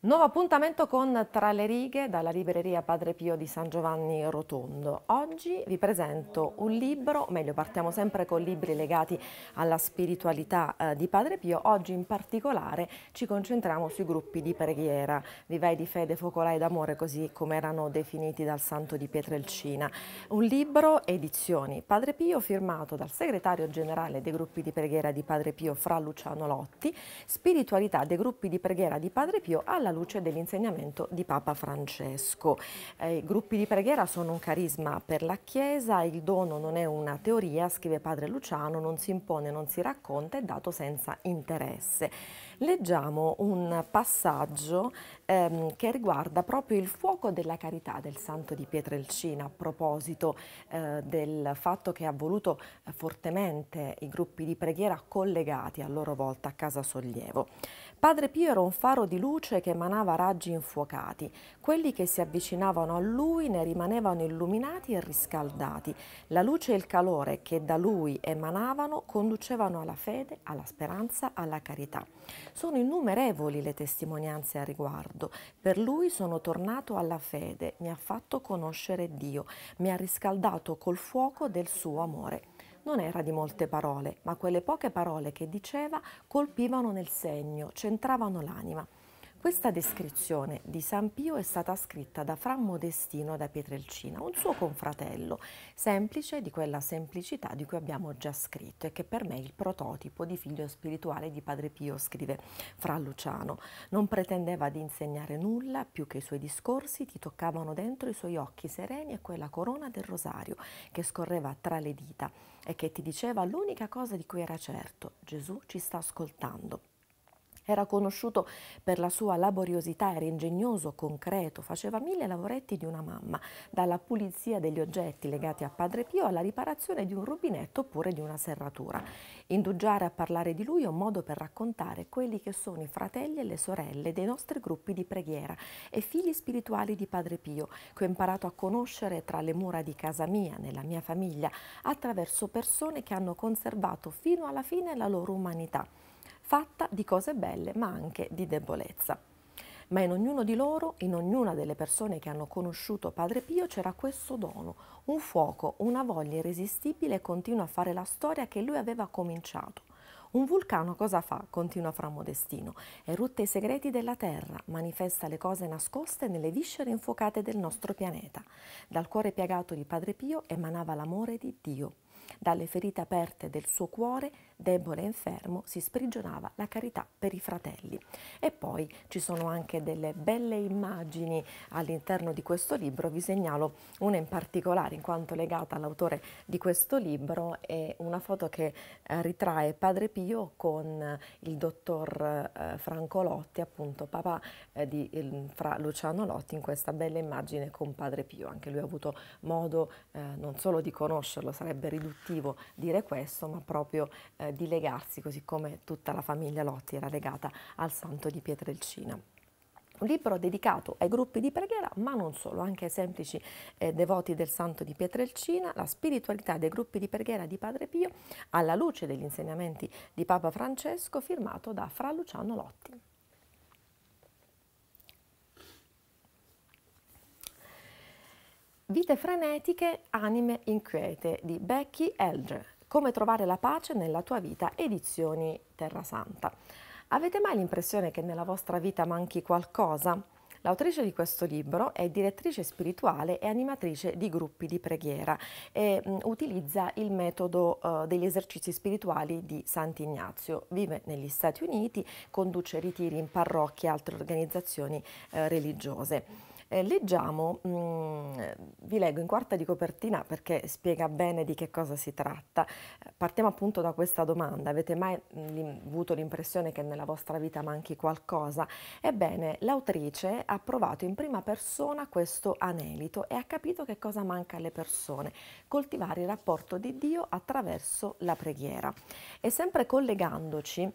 Nuovo appuntamento con Tra le righe dalla libreria Padre Pio di San Giovanni Rotondo. Oggi vi presento un libro, meglio partiamo sempre con libri legati alla spiritualità eh, di Padre Pio. Oggi in particolare ci concentriamo sui gruppi di preghiera, vivai di fede, focolai d'amore, così come erano definiti dal santo di Pietrelcina. Un libro edizioni Padre Pio firmato dal segretario generale dei gruppi di preghiera di Padre Pio fra Luciano Lotti, spiritualità dei gruppi di preghiera di Padre Pio alla alla luce dell'insegnamento di Papa Francesco. Eh, I gruppi di preghiera sono un carisma per la Chiesa, il dono non è una teoria, scrive padre Luciano, non si impone, non si racconta, è dato senza interesse. Leggiamo un passaggio ehm, che riguarda proprio il fuoco della carità del santo di Pietrelcina a proposito eh, del fatto che ha voluto fortemente i gruppi di preghiera collegati a loro volta a Casa Sollievo. Padre Pio era un faro di luce che emanava raggi infuocati. Quelli che si avvicinavano a lui ne rimanevano illuminati e riscaldati. La luce e il calore che da lui emanavano conducevano alla fede, alla speranza, alla carità. Sono innumerevoli le testimonianze a riguardo. Per lui sono tornato alla fede, mi ha fatto conoscere Dio, mi ha riscaldato col fuoco del suo amore non era di molte parole, ma quelle poche parole che diceva colpivano nel segno, centravano l'anima. Questa descrizione di San Pio è stata scritta da Fran Modestino da Pietrelcina, un suo confratello, semplice di quella semplicità di cui abbiamo già scritto e che per me è il prototipo di figlio spirituale di Padre Pio, scrive Fra Luciano. Non pretendeva di insegnare nulla, più che i suoi discorsi ti toccavano dentro i suoi occhi sereni e quella corona del rosario che scorreva tra le dita e che ti diceva l'unica cosa di cui era certo, Gesù ci sta ascoltando. Era conosciuto per la sua laboriosità, era ingegnoso, concreto, faceva mille lavoretti di una mamma, dalla pulizia degli oggetti legati a Padre Pio alla riparazione di un rubinetto oppure di una serratura. Indugiare a parlare di lui è un modo per raccontare quelli che sono i fratelli e le sorelle dei nostri gruppi di preghiera e figli spirituali di Padre Pio, che ho imparato a conoscere tra le mura di casa mia, nella mia famiglia, attraverso persone che hanno conservato fino alla fine la loro umanità fatta di cose belle ma anche di debolezza. Ma in ognuno di loro, in ognuna delle persone che hanno conosciuto Padre Pio, c'era questo dono, un fuoco, una voglia irresistibile e continua a fare la storia che lui aveva cominciato. Un vulcano cosa fa? Continua fra Modestino. Erutta i segreti della Terra, manifesta le cose nascoste nelle viscere infuocate del nostro pianeta. Dal cuore piegato di Padre Pio emanava l'amore di Dio. Dalle ferite aperte del suo cuore debole e infermo, si sprigionava la carità per i fratelli. E poi ci sono anche delle belle immagini all'interno di questo libro, vi segnalo una in particolare in quanto legata all'autore di questo libro, è una foto che eh, ritrae Padre Pio con eh, il dottor eh, Franco Lotti, appunto papà di il, fra Luciano Lotti, in questa bella immagine con Padre Pio. Anche lui ha avuto modo non solo di conoscerlo, sarebbe riduttivo dire questo, ma proprio eh, di legarsi, così come tutta la famiglia Lotti era legata al santo di Pietrelcina. Un libro dedicato ai gruppi di preghiera, ma non solo, anche ai semplici eh, devoti del santo di Pietrelcina, la spiritualità dei gruppi di preghiera di Padre Pio alla luce degli insegnamenti di Papa Francesco, firmato da Fra Luciano Lotti. Vite frenetiche, anime inquiete di Becky Elder come trovare la pace nella tua vita, edizioni Terra Santa. Avete mai l'impressione che nella vostra vita manchi qualcosa? L'autrice di questo libro è direttrice spirituale e animatrice di gruppi di preghiera e mh, mm, utilizza il metodo uh, degli esercizi spirituali di Sant'Ignazio. Vive negli Stati Uniti, conduce ritiri in parrocchie e altre organizzazioni uh, religiose. Eh, leggiamo, mh, mm, vi leggo in quarta di copertina perché spiega bene di che cosa si tratta. Eh, partiamo appunto da questa domanda, avete mai mh, mm, avuto l'impressione che nella vostra vita manchi qualcosa? Ebbene, l'autrice ha provato in prima persona questo anelito e ha capito che cosa manca alle persone, coltivare il rapporto di Dio attraverso la preghiera. E sempre collegandoci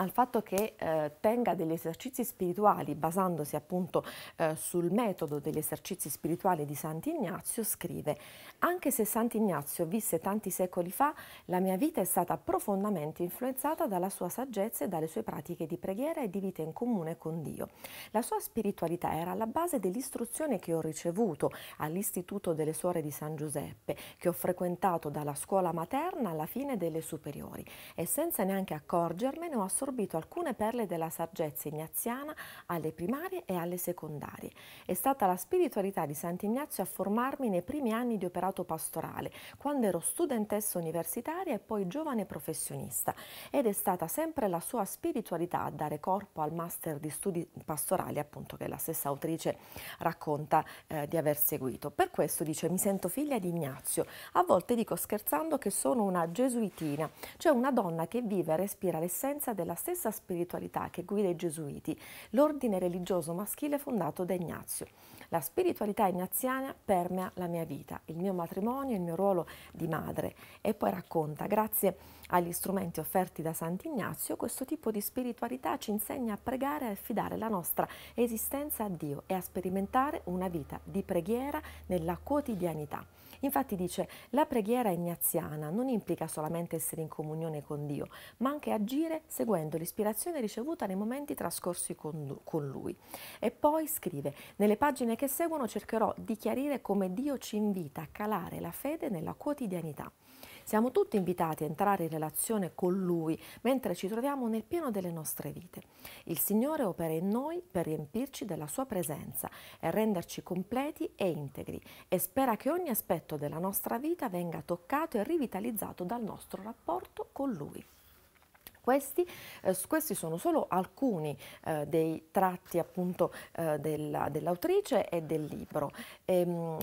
al fatto che eh, tenga degli esercizi spirituali basandosi appunto eh, sul metodo degli esercizi spirituali di Sant'Ignazio scrive anche se Sant'Ignazio visse tanti secoli fa, la mia vita è stata profondamente influenzata dalla sua saggezza e dalle sue pratiche di preghiera e di vita in comune con Dio. La sua spiritualità era alla base dell'istruzione che ho ricevuto all'Istituto delle Suore di San Giuseppe, che ho frequentato dalla scuola materna alla fine delle superiori e senza neanche accorgermene ho assorbito alcune perle della saggezza ignaziana alle primarie e alle secondarie. È stata la spiritualità di Sant'Ignazio a formarmi nei primi anni di operato volontariato pastorale, quando ero studentessa universitaria e poi giovane professionista ed è stata sempre la sua spiritualità a dare corpo al master di studi pastorali, appunto che la stessa autrice racconta eh, di aver seguito. Per questo dice mi sento figlia di Ignazio, a volte dico scherzando che sono una gesuitina, cioè una donna che vive e respira l'essenza della stessa spiritualità che guida i gesuiti, l'ordine religioso maschile fondato da Ignazio. La spiritualità ignaziana permea la mia vita, il mio matrimonio e il mio ruolo di madre. E poi racconta, grazie agli strumenti offerti da Sant'Ignazio, questo tipo di spiritualità ci insegna a pregare e affidare la nostra esistenza a Dio e a sperimentare una vita di preghiera nella quotidianità. Infatti dice la preghiera ignaziana non implica solamente essere in comunione con Dio, ma anche agire seguendo l'ispirazione ricevuta nei momenti trascorsi con, con Lui. E poi scrive, nelle pagine che seguono cercherò di chiarire come Dio ci invita a calare la fede nella quotidianità. Siamo tutti invitati a entrare in relazione con Lui mentre ci troviamo nel pieno delle nostre vite. Il Signore opera in noi per riempirci della Sua presenza e renderci completi e integri e spera che ogni aspetto della nostra vita venga toccato e rivitalizzato dal nostro rapporto con Lui questi, eh, questi sono solo alcuni eh, dei tratti appunto eh, dell'autrice e del libro. Ehm,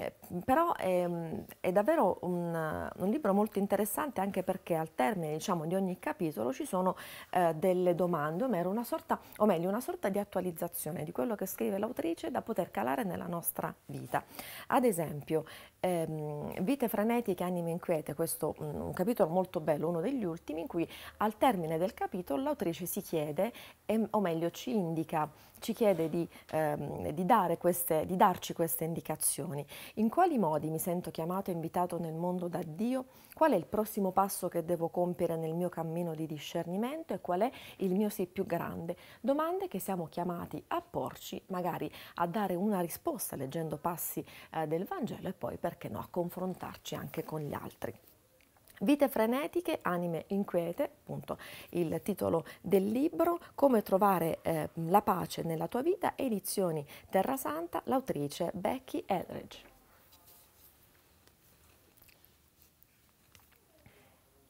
però ehm, è davvero un, un, libro molto interessante anche perché al termine diciamo, di ogni capitolo ci sono eh, delle domande, o meglio, sorta, o meglio una sorta di attualizzazione di quello che scrive l'autrice da poter calare nella nostra vita. Ad esempio, ehm, Vite frenetiche, anime inquiete, questo è mm, un capitolo molto bello, uno degli ultimi, in cui al termine del capitolo l'autrice si chiede, o meglio ci indica, ci chiede di, ehm, di, queste, di darci queste indicazioni. In quali modi mi sento chiamato e invitato nel mondo da Dio? Qual è il prossimo passo che devo compiere nel mio cammino di discernimento e qual è il mio sì più grande? Domande che siamo chiamati a porci, magari a dare una risposta leggendo passi eh, del Vangelo e poi, perché no, a confrontarci anche con gli altri. Vite frenetiche, anime inquiete, appunto il titolo del libro, come trovare eh, la pace nella tua vita, edizioni Terra Santa, l'autrice Becky Eldridge.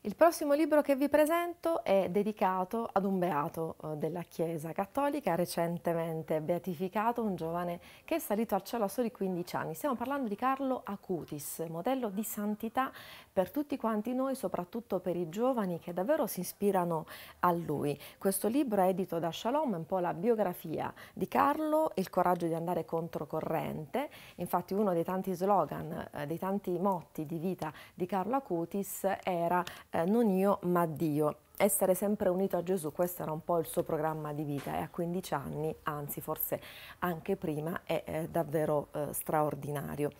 Il prossimo libro che vi presento è dedicato ad un beato eh, della Chiesa cattolica recentemente beatificato, un giovane che è salito al cielo a soli 15 anni. Stiamo parlando di Carlo Acutis, modello di santità per tutti quanti noi, soprattutto per i giovani che davvero si ispirano a lui. Questo libro è edito da Shalom, è un po' la biografia di Carlo, il coraggio di andare controcorrente. Infatti uno dei tanti slogan, eh, dei tanti motti di vita di Carlo Acutis era eh, eh, non io ma Dio. Essere sempre unito a Gesù, questo era un po' il suo programma di vita e a 15 anni, anzi forse anche prima, è, è eh, davvero eh, straordinario.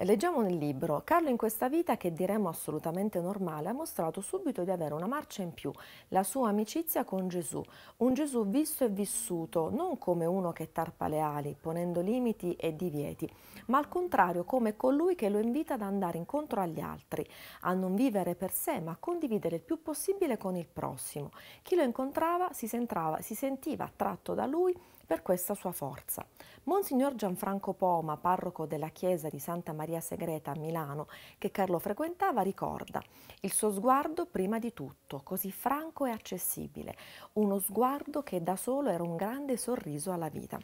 Leggiamo nel libro, Carlo in questa vita che diremo assolutamente normale ha mostrato subito di avere una marcia in più, la sua amicizia con Gesù, un Gesù visto e vissuto non come uno che tarpa le ali, ponendo limiti e divieti, ma al contrario come colui che lo invita ad andare incontro agli altri, a non vivere per sé ma a condividere il più possibile con il prossimo. Chi lo incontrava si, sentrava, si sentiva attratto da lui per questa sua forza. Monsignor Gianfranco Poma, parroco della chiesa di Santa Maria Segreta a Milano, che Carlo frequentava, ricorda il suo sguardo prima di tutto, così franco e accessibile, uno sguardo che da solo era un grande sorriso alla vita.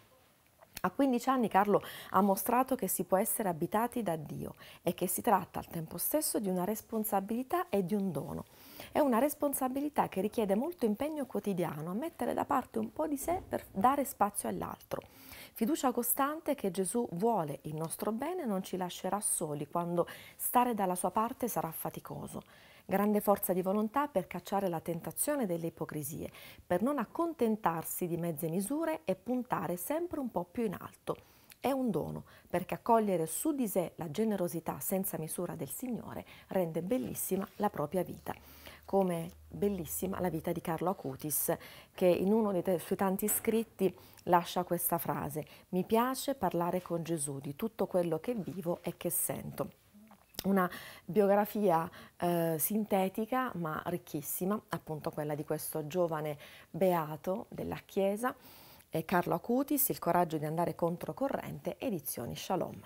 A 15 anni Carlo ha mostrato che si può essere abitati da Dio e che si tratta al tempo stesso di una responsabilità e di un dono. È una responsabilità che richiede molto impegno quotidiano, a mettere da parte un po' di sé per dare spazio all'altro. Fiducia costante che Gesù vuole il nostro bene e non ci lascerà soli quando stare dalla sua parte sarà faticoso grande forza di volontà per cacciare la tentazione delle ipocrisie, per non accontentarsi di mezze misure e puntare sempre un po' più in alto. È un dono, perché accogliere su di sé la generosità senza misura del Signore rende bellissima la propria vita come bellissima la vita di Carlo Acutis, che in uno dei suoi tanti scritti lascia questa frase, mi piace parlare con Gesù di tutto quello che vivo e che sento. Una biografia eh, sintetica ma ricchissima, appunto quella di questo giovane beato della Chiesa, eh, Carlo Acutis, Il coraggio di andare controcorrente, edizioni Shalom.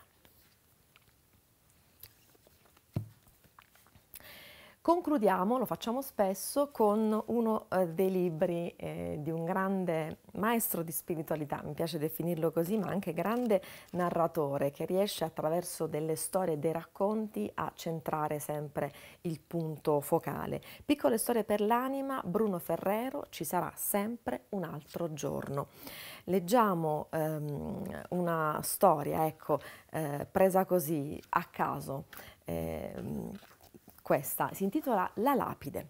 Concludiamo, lo facciamo spesso, con uno eh, dei libri eh, di un grande maestro di spiritualità, mi piace definirlo così, ma anche grande narratore che riesce attraverso delle storie, dei racconti a centrare sempre il punto focale. Piccole storie per l'anima, Bruno Ferrero, ci sarà sempre un altro giorno. Leggiamo ehm, una storia, ecco, eh, presa così a caso. Ehm, questa si intitola La lapide.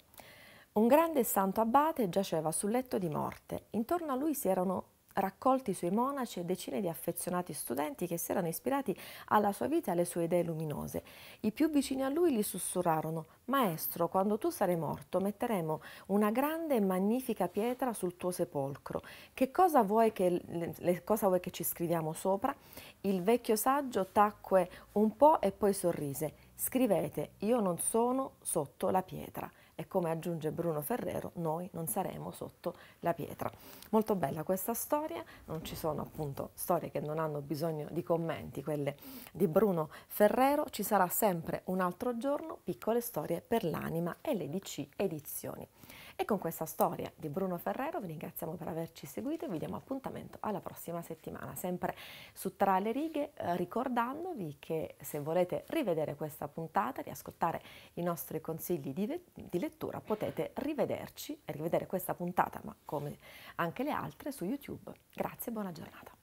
Un grande santo abate giaceva sul letto di morte. Intorno a lui si erano raccolti i suoi monaci e decine di affezionati studenti che si erano ispirati alla sua vita e alle sue idee luminose. I più vicini a lui gli sussurrarono Maestro, quando tu sarai morto metteremo una grande e magnifica pietra sul tuo sepolcro. Che cosa vuoi che, le, cosa vuoi che ci scriviamo sopra? Il vecchio saggio tacque un po' e poi sorrise Scrivete io non sono sotto la pietra e come aggiunge Bruno Ferrero noi non saremo sotto la pietra. Molto bella questa storia, non ci sono appunto storie che non hanno bisogno di commenti, quelle di Bruno Ferrero, ci sarà sempre un altro giorno, piccole storie per l'anima e le DC edizioni. E con questa storia di Bruno Ferrero vi ringraziamo per averci seguito e vi diamo appuntamento alla prossima settimana, sempre su Tra le righe, eh, ricordandovi che se volete rivedere questa puntata, riascoltare i nostri consigli di, di lettura, potete rivederci e rivedere questa puntata, ma come anche le altre, su YouTube. Grazie e buona giornata.